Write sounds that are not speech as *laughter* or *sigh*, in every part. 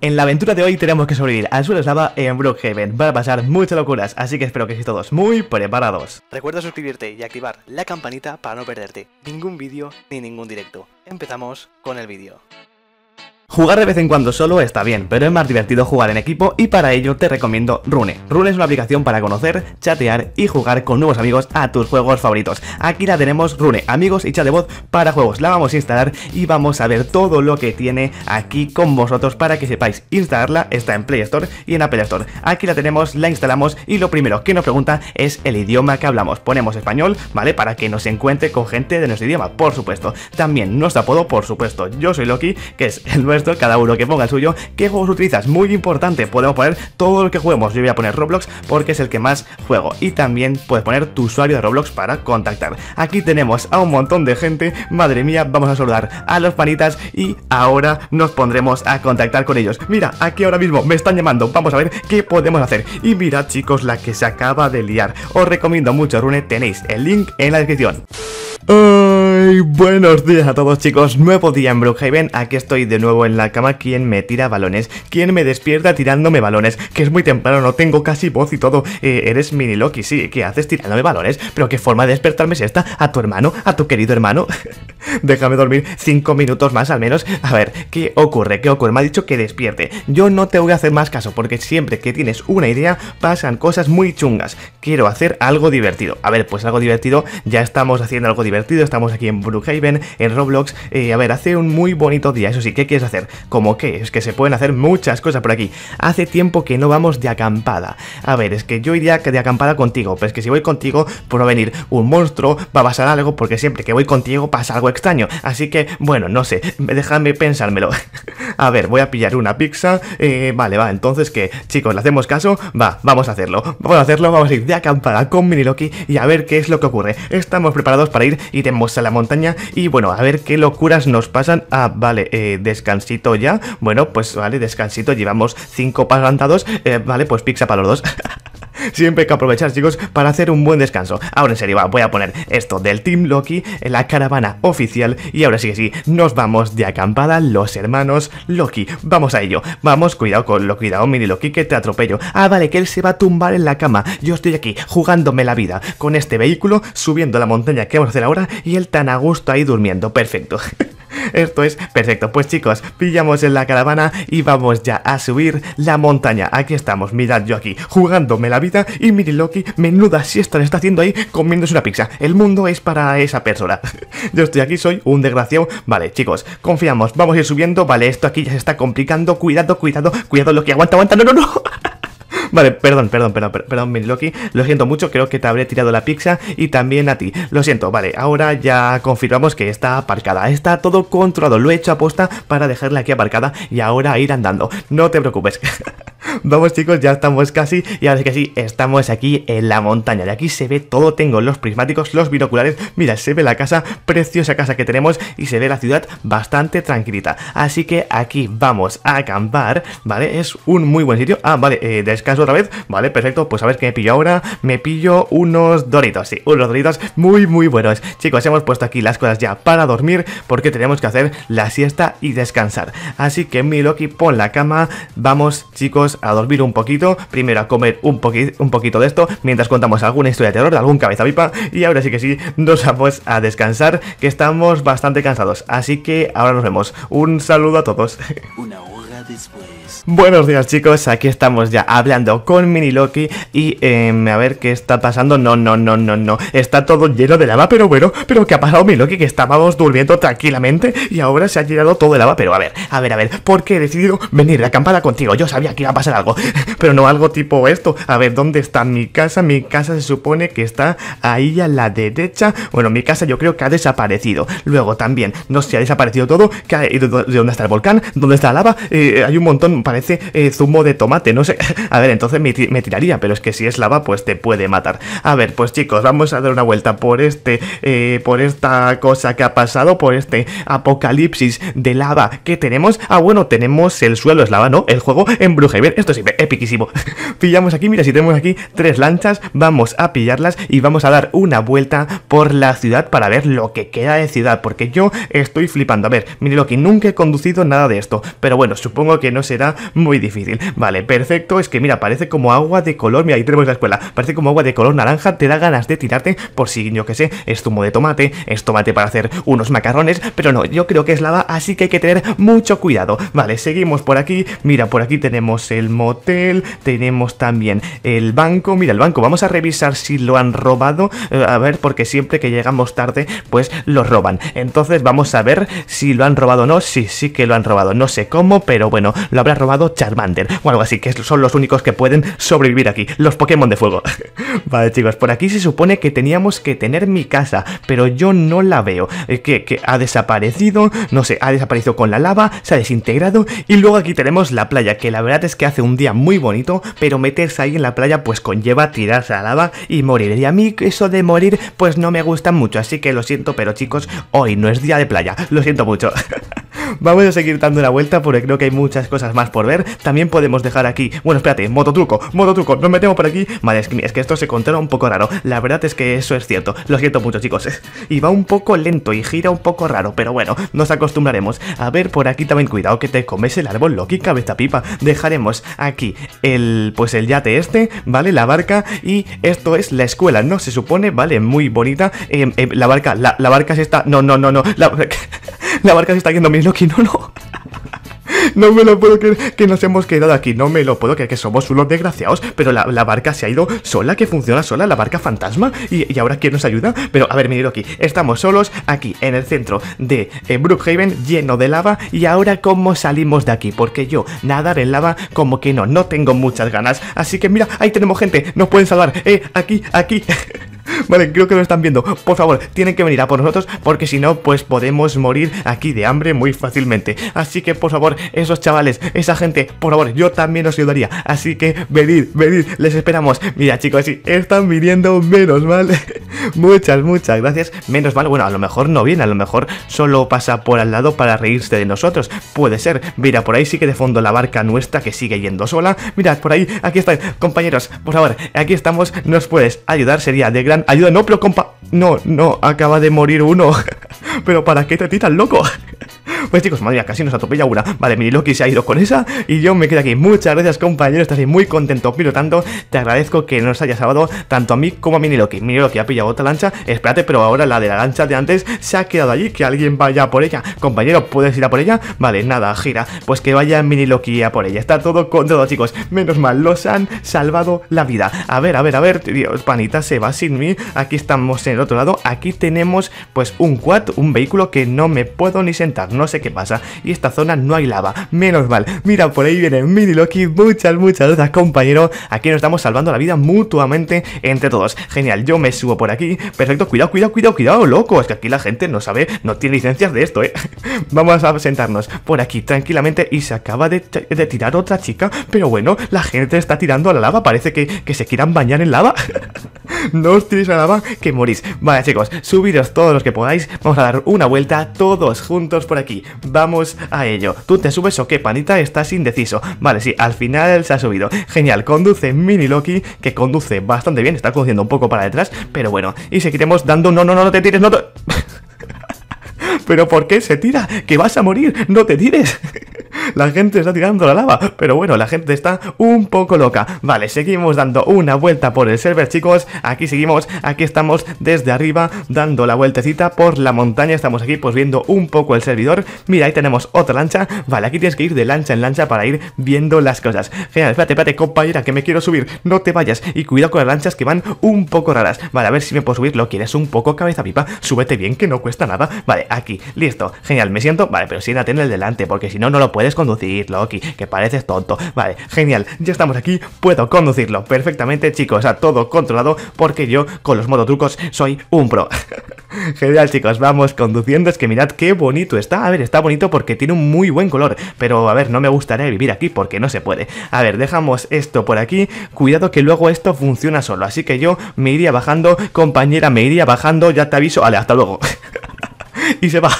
En la aventura de hoy tenemos que sobrevivir al suelo eslava en Brookhaven. Van a pasar muchas locuras, así que espero que estéis todos muy preparados. Recuerda suscribirte y activar la campanita para no perderte ningún vídeo ni ningún directo. Empezamos con el vídeo. Jugar de vez en cuando solo está bien, pero es más divertido jugar en equipo y para ello te recomiendo Rune. Rune es una aplicación para conocer, chatear y jugar con nuevos amigos a tus juegos favoritos. Aquí la tenemos Rune, amigos y chat de voz para juegos. La vamos a instalar y vamos a ver todo lo que tiene aquí con vosotros para que sepáis instalarla. Está en Play Store y en Apple Store. Aquí la tenemos, la instalamos y lo primero que nos pregunta es el idioma que hablamos. Ponemos español, ¿vale? Para que nos encuentre con gente de nuestro idioma, por supuesto. También nuestro apodo, por supuesto. Yo soy Loki, que es el nuevo cada uno que ponga el suyo, qué juegos utilizas, muy importante, podemos poner todo lo que juguemos, yo voy a poner Roblox porque es el que más juego y también puedes poner tu usuario de Roblox para contactar. Aquí tenemos a un montón de gente, madre mía, vamos a saludar a los panitas y ahora nos pondremos a contactar con ellos. Mira, aquí ahora mismo me están llamando, vamos a ver qué podemos hacer. Y mira chicos la que se acaba de liar, os recomiendo mucho Rune, tenéis el link en la descripción. Eh, buenos días a todos chicos, nuevo día en Brookhaven, aquí estoy de nuevo en la cama, quien me tira balones, quien me despierta tirándome balones, que es muy temprano, no tengo casi voz y todo, eh, eres mini Loki, sí, ¿qué haces tirándome balones? Pero qué forma de despertarme es esta, a tu hermano, a tu querido hermano, *laughs* déjame dormir cinco minutos más al menos, a ver, ¿qué ocurre? ¿Qué ocurre? Me ha dicho que despierte, yo no te voy a hacer más caso, porque siempre que tienes una idea, pasan cosas muy chungas, quiero hacer algo divertido, a ver, pues algo divertido, ya estamos haciendo algo divertido, estamos aquí en Brookhaven, en Roblox. Eh, a ver, hace un muy bonito día, eso sí, ¿qué quieres hacer? Como qué? es que se pueden hacer muchas cosas por aquí. Hace tiempo que no vamos de acampada. A ver, es que yo iría de acampada contigo, pero es que si voy contigo, pues venir un monstruo, va a pasar algo, porque siempre que voy contigo pasa algo extraño. Así que, bueno, no sé, déjame pensármelo. *laughs* A ver, voy a pillar una pizza. Eh, vale, va, entonces que, chicos, ¿le hacemos caso? Va, vamos a hacerlo. Vamos a hacerlo, vamos a ir de acampada con Miniloki y a ver qué es lo que ocurre. Estamos preparados para ir, iremos a la montaña y bueno, a ver qué locuras nos pasan. Ah, vale, eh, descansito ya. Bueno, pues vale, descansito, llevamos cinco pagantados. Eh, vale, pues pizza para los dos. *laughs* Siempre hay que aprovechar, chicos, para hacer un buen descanso. Ahora en serio, voy a poner esto del Team Loki, En la caravana oficial. Y ahora sí que sí, nos vamos de acampada los hermanos Loki. Vamos a ello. Vamos, cuidado con lo cuidado, mini Loki, que te atropello. Ah, vale, que él se va a tumbar en la cama. Yo estoy aquí jugándome la vida con este vehículo, subiendo la montaña que vamos a hacer ahora y él tan a gusto ahí durmiendo. Perfecto. *laughs* Esto es perfecto. Pues chicos, pillamos en la caravana y vamos ya a subir la montaña. Aquí estamos, mirad yo aquí, jugándome la vida y miri Loki, menuda siesta le está haciendo ahí comiéndose una pizza. El mundo es para esa persona. *laughs* yo estoy aquí, soy un desgraciado. Vale, chicos, confiamos, vamos a ir subiendo. Vale, esto aquí ya se está complicando. Cuidado, cuidado, cuidado, Loki, aguanta, aguanta, no, no, no. *laughs* Vale, perdón, perdón, perdón, perdón, Loki. Lo siento mucho, creo que te habré tirado la pizza y también a ti. Lo siento, vale, ahora ya confirmamos que está aparcada. Está todo controlado, lo he hecho aposta para dejarla aquí aparcada y ahora ir andando. No te preocupes. *laughs* *laughs* Vamos chicos, ya estamos casi y ahora sí que sí, estamos aquí en la montaña. De aquí se ve todo, tengo los prismáticos, los binoculares, mira, se ve la casa, preciosa casa que tenemos y se ve la ciudad bastante tranquilita. Así que aquí vamos a acampar, ¿vale? Es un muy buen sitio. Ah, vale, eh, descanso otra vez, ¿vale? Perfecto, pues a ver qué me pillo ahora. Me pillo unos doritos, sí, unos doritos muy, muy buenos. Chicos, hemos puesto aquí las cosas ya para dormir porque tenemos que hacer la siesta y descansar. Así que mi Loki, pon la cama, vamos chicos a dormir un poquito, primero a comer un, un poquito de esto, mientras contamos alguna historia de terror de algún cabeza pipa y ahora sí que sí, nos vamos a descansar, que estamos bastante cansados. Así que ahora nos vemos. Un saludo a todos. Una Buenos días chicos, aquí estamos ya hablando con Mini Loki y eh, a ver qué está pasando. No, no, no, no, no. Está todo lleno de lava, pero bueno, pero ¿qué ha pasado Loki? Que estábamos durmiendo tranquilamente y ahora se ha llenado todo de lava. Pero a ver, a ver, a ver, ¿Por qué he decidido venir de acampada contigo. Yo sabía que iba a pasar algo, *laughs* pero no algo tipo esto. A ver, ¿dónde está mi casa? Mi casa se supone que está ahí a la derecha. Bueno, mi casa yo creo que ha desaparecido. Luego también, no sé, ha desaparecido todo. ¿De ¿Dónde está el volcán? ¿Dónde está la lava? Eh, eh, hay un montón, parece eh, zumo de tomate, no sé. *laughs* A ver, entonces me, tiraría, pero es que si es lava, pues te puede matar. A ver, pues chicos, vamos a dar una vuelta por este, eh, por esta cosa que ha pasado, por este apocalipsis de lava que tenemos. Ah, bueno, tenemos el suelo es lava, ¿no? El juego en ver esto es epiquísimo. *laughs* Pillamos aquí, mira, si tenemos aquí tres lanchas, vamos a pillarlas y vamos a dar una vuelta por la ciudad para ver lo que queda de ciudad, porque yo estoy flipando. A ver, mire lo que nunca he conducido nada de esto, pero bueno, supongo que no será muy difícil. Vale, perfecto. Es que mira, parece como agua de color. Mira, ahí tenemos la escuela. Parece como agua de color naranja. Te da ganas de tirarte por si, yo que sé, es zumo de tomate, es tomate para hacer unos macarrones. Pero no, yo creo que es lava, así que hay que tener mucho cuidado. Vale, seguimos por aquí. Mira, por aquí tenemos el motel. Tenemos también el banco. Mira, el banco. Vamos a revisar si lo han robado. Eh, a ver, porque siempre que llegamos tarde, pues lo roban. Entonces vamos a ver si lo han robado o no. Sí, sí que lo han robado. No sé cómo, pero bueno bueno, lo habrá robado Charmander o algo así, que son los únicos que pueden sobrevivir aquí, los Pokémon de fuego. *laughs* vale, chicos, por aquí se supone que teníamos que tener mi casa, pero yo no la veo. Es eh, que, que ha desaparecido, no sé, ha desaparecido con la lava, se ha desintegrado y luego aquí tenemos la playa, que la verdad es que hace un día muy bonito, pero meterse ahí en la playa pues conlleva tirarse a la lava y morir. Y a mí eso de morir pues no me gusta mucho, así que lo siento, pero chicos, hoy no es día de playa, lo siento mucho. *laughs* Vamos a seguir dando la vuelta porque creo que hay muchas cosas más por ver. También podemos dejar aquí... Bueno, espérate, mototruco, mototruco, nos metemos por aquí. Vale, es que, esto se controla un poco raro. La verdad es que eso es cierto. Lo siento mucho, chicos. *laughs* Y va un poco lento y gira un poco raro, pero bueno, nos acostumbraremos. A ver, por aquí también cuidado que te comes el árbol, Loki, cabeza pipa. Dejaremos aquí el, pues el yate este, ¿vale? La barca y esto es la escuela, ¿no? Se supone, ¿vale? Muy bonita. Eh, eh, la barca, la, barca se está... No, no, no, no. La, *laughs* barca se está yendo, mis ¡No, no No me lo puedo creer que nos hemos quedado aquí, no me lo puedo creer que somos unos desgraciados, pero la, barca se ha ido sola, que funciona sola, la barca fantasma, y, ahora ¿quién nos ayuda? Pero a ver, mira aquí, estamos solos aquí en el centro de eh, Brookhaven, lleno de lava, y ahora ¿cómo salimos de aquí? Porque yo nadar en lava como que no, no tengo muchas ganas, así que mira, ahí tenemos gente, nos pueden salvar, eh, aquí, aquí... *laughs* Vale, creo que lo están viendo. Por favor, tienen que venir a por nosotros porque si no, pues podemos morir aquí de hambre muy fácilmente. Así que, por favor, esos chavales, esa gente, por favor, yo también os ayudaría. Así que venid, venid, les esperamos. Mira, chicos, sí, están viniendo menos mal. *laughs* muchas, muchas gracias. Menos mal, bueno, a lo mejor no viene, a lo mejor solo pasa por al lado para reírse de nosotros. Puede ser. Mira, por ahí sí que de fondo la barca nuestra que sigue yendo sola. Mirad, por ahí, aquí están, compañeros. Por favor, aquí estamos. Nos puedes ayudar, sería de gran ayuda, no, pero compa, no, no, acaba de morir uno. *laughs* pero ¿para qué te tiras, loco? Pues chicos, madre mía, casi nos atropella una. Vale, Miniloki se ha ido con esa y yo me quedo aquí. Muchas gracias, compañero. Estás muy contento, pero tanto. Te agradezco que nos haya salvado tanto a mí como a Miniloki. Miniloki ha pillado otra lancha. Espérate, pero ahora la de la lancha de antes se ha quedado allí. Que alguien vaya por ella. Compañero, ¿puedes ir a por ella? Vale, nada, gira. Pues que vaya Miniloki a por ella. Está todo con todo chicos. Menos mal, los han salvado la vida. A ver, a ver, a ver. Dios, panita se va sin mí. Aquí estamos en el otro lado. Aquí tenemos, pues, un quad, un vehículo que no me puedo ni sentar. No sé qué pasa. Y esta zona no hay lava. Menos mal. Mira, por ahí viene Mini Loki. Muchas, muchas dudas, compañero. Aquí nos estamos salvando la vida mutuamente entre todos. Genial, yo me subo por aquí. Perfecto, cuidado, cuidado, cuidado, cuidado, loco. Es que aquí la gente no sabe, no tiene licencias de esto, ¿eh? *laughs* Vamos a sentarnos por aquí tranquilamente y se acaba de, tirar otra chica. Pero bueno, la gente está tirando a la lava. Parece que, que se quieran bañar en lava. *laughs* no os tiréis a la lava que morís. Vale, chicos, subiros todos los que podáis. Vamos a dar una vuelta todos juntos por aquí vamos a ello. ¿Tú te subes o qué, panita? Estás indeciso. Vale, sí, al final se ha subido. Genial, conduce Mini Loki, que conduce bastante bien, está conduciendo un poco para detrás, pero bueno, y seguiremos dando... No, no, no, no te tires, no te... *laughs* ¿Pero por qué se tira? ¡Que vas a morir! ¡No te tires! *laughs* La gente está tirando la lava, pero bueno, la gente está un poco loca. Vale, seguimos dando una vuelta por el server, chicos. Aquí seguimos, aquí estamos desde arriba dando la vueltecita por la montaña. Estamos aquí pues viendo un poco el servidor. Mira, ahí tenemos otra lancha. Vale, aquí tienes que ir de lancha en lancha para ir viendo las cosas. Genial, espérate, espérate, compañera, que me quiero subir. No te vayas. Y cuidado con las lanchas que van un poco raras. Vale, a ver si me puedo subir. Lo quieres un poco cabeza pipa. Súbete bien, que no cuesta nada. Vale, aquí, listo. Genial, me siento. Vale, pero siéntate en el delante, porque si no, no lo puedes Conducirlo aquí, que pareces tonto. Vale, genial, ya estamos aquí, puedo conducirlo perfectamente, chicos, a todo controlado, porque yo con los mototrucos soy un pro. *laughs* genial, chicos, vamos conduciendo, es que mirad qué bonito está. A ver, está bonito porque tiene un muy buen color, pero a ver, no me gustaría vivir aquí porque no se puede. A ver, dejamos esto por aquí, cuidado que luego esto funciona solo, así que yo me iría bajando, compañera, me iría bajando, ya te aviso, vale, hasta luego. *laughs* *laughs* y se va.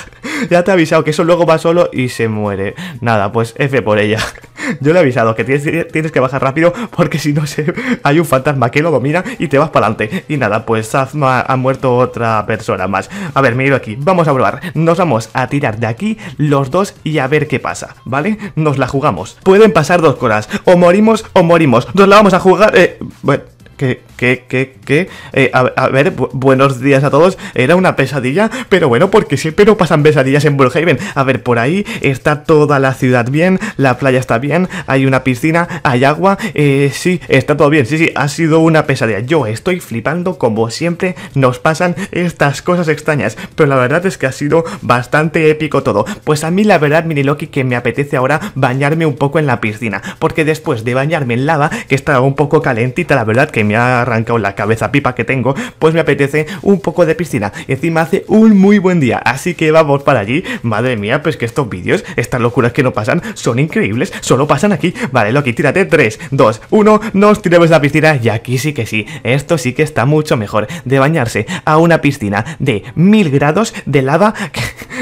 Ya te he avisado que eso luego va solo y se muere. Nada, pues F por ella. *laughs* Yo le he avisado que tienes, que bajar rápido porque si no *laughs* hay un fantasma que lo domina y te vas para adelante. Y nada, pues ha, ha muerto otra persona más. A ver, miro aquí. Vamos a probar. Nos vamos a tirar de aquí los dos y a ver qué pasa, ¿vale? Nos la jugamos. Pueden pasar dos cosas. O morimos o morimos. Nos la vamos a jugar... Eh, bueno que, que, que, que. Eh, a, ver, buenos días a todos. Era una pesadilla, pero bueno, porque siempre no pasan pesadillas en Brookhaven. A ver, por ahí está toda la ciudad bien, la playa está bien, hay una piscina, hay agua. Eh, sí, está todo bien. Sí, sí, ha sido una pesadilla. Yo estoy flipando como siempre nos pasan estas cosas extrañas, pero la verdad es que ha sido bastante épico todo. Pues a mí, la verdad, mini Loki, que me apetece ahora bañarme un poco en la piscina, porque después de bañarme en lava, que estaba un poco calentita, la verdad que me ha arrancado la cabeza pipa que tengo, pues me apetece un poco de piscina. Encima hace un muy buen día, así que vamos para allí. Madre mía, pues que estos vídeos, estas locuras que no pasan, son increíbles, solo pasan aquí. Vale, Loki, tírate. 3, 2, 1, nos tiramos a la piscina y aquí sí que sí. Esto sí que está mucho mejor de bañarse a una piscina de mil grados de lava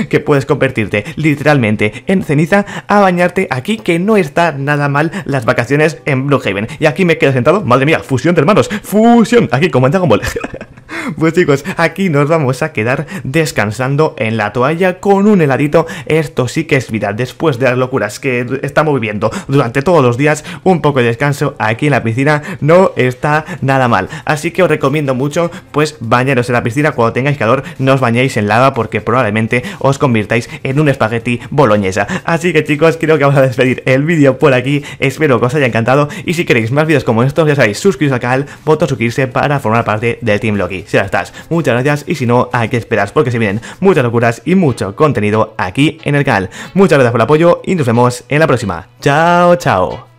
que puedes convertirte literalmente en ceniza a bañarte aquí, que no está nada mal las vacaciones en Blue Y aquí me quedo sentado, madre mía, fusión de hermanos, fusión, aquí como en Dragon Ball. *laughs* Pues chicos, aquí nos vamos a quedar descansando en la toalla con un heladito. Esto sí que es vida. Después de las locuras que estamos viviendo durante todos los días, un poco de descanso aquí en la piscina no está nada mal. Así que os recomiendo mucho, pues bañaros en la piscina cuando tengáis calor, no os bañéis en lava porque probablemente os convirtáis en un espagueti boloñesa. Así que chicos, creo que vamos a despedir el vídeo por aquí. Espero que os haya encantado y si queréis más vídeos como estos, ya sabéis, suscribiros al canal, botón suscribirse para formar parte del Team Loki si ya estás. Muchas gracias y si no, ¿a qué esperas? Porque se vienen muchas locuras y mucho contenido aquí en el canal. Muchas gracias por el apoyo y nos vemos en la próxima. Chao, chao.